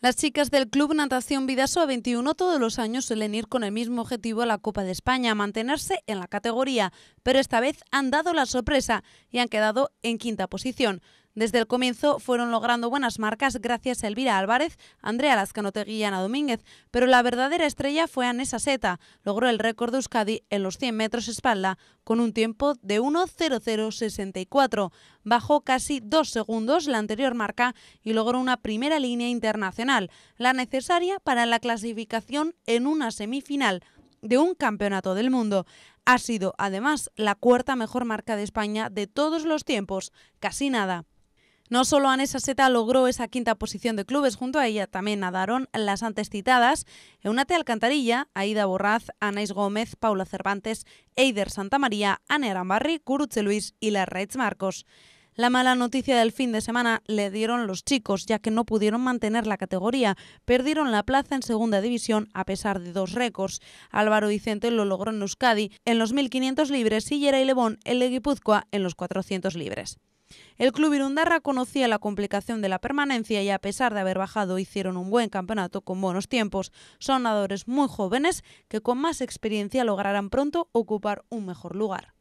Las chicas del Club Natación Vidaso 21 todos los años suelen ir con el mismo objetivo a la Copa de España, mantenerse en la categoría, pero esta vez han dado la sorpresa y han quedado en quinta posición. Desde el comienzo fueron logrando buenas marcas gracias a Elvira Álvarez, Andrea Lazcanotegui y Domínguez, pero la verdadera estrella fue Anesa Seta. Logró el récord de Euskadi en los 100 metros espalda con un tiempo de 1.0064. Bajó casi dos segundos la anterior marca y logró una primera línea internacional, la necesaria para la clasificación en una semifinal de un campeonato del mundo. Ha sido además la cuarta mejor marca de España de todos los tiempos, casi nada. No solo Anesa Seta logró esa quinta posición de clubes, junto a ella también nadaron las antes citadas Eunate Alcantarilla, Aida Borraz, Anais Gómez, Paula Cervantes, Eider Santamaría, Ana Arambarri, Curuche Luis y la Marcos. La mala noticia del fin de semana le dieron los chicos, ya que no pudieron mantener la categoría. Perdieron la plaza en segunda división a pesar de dos récords. Álvaro Vicente lo logró en Euskadi en los 1500 libres y Yeray Lebón en Leguipúzcoa en los 400 libres. El club Irundarra conocía la complicación de la permanencia y a pesar de haber bajado hicieron un buen campeonato con buenos tiempos. Son nadadores muy jóvenes que con más experiencia lograrán pronto ocupar un mejor lugar.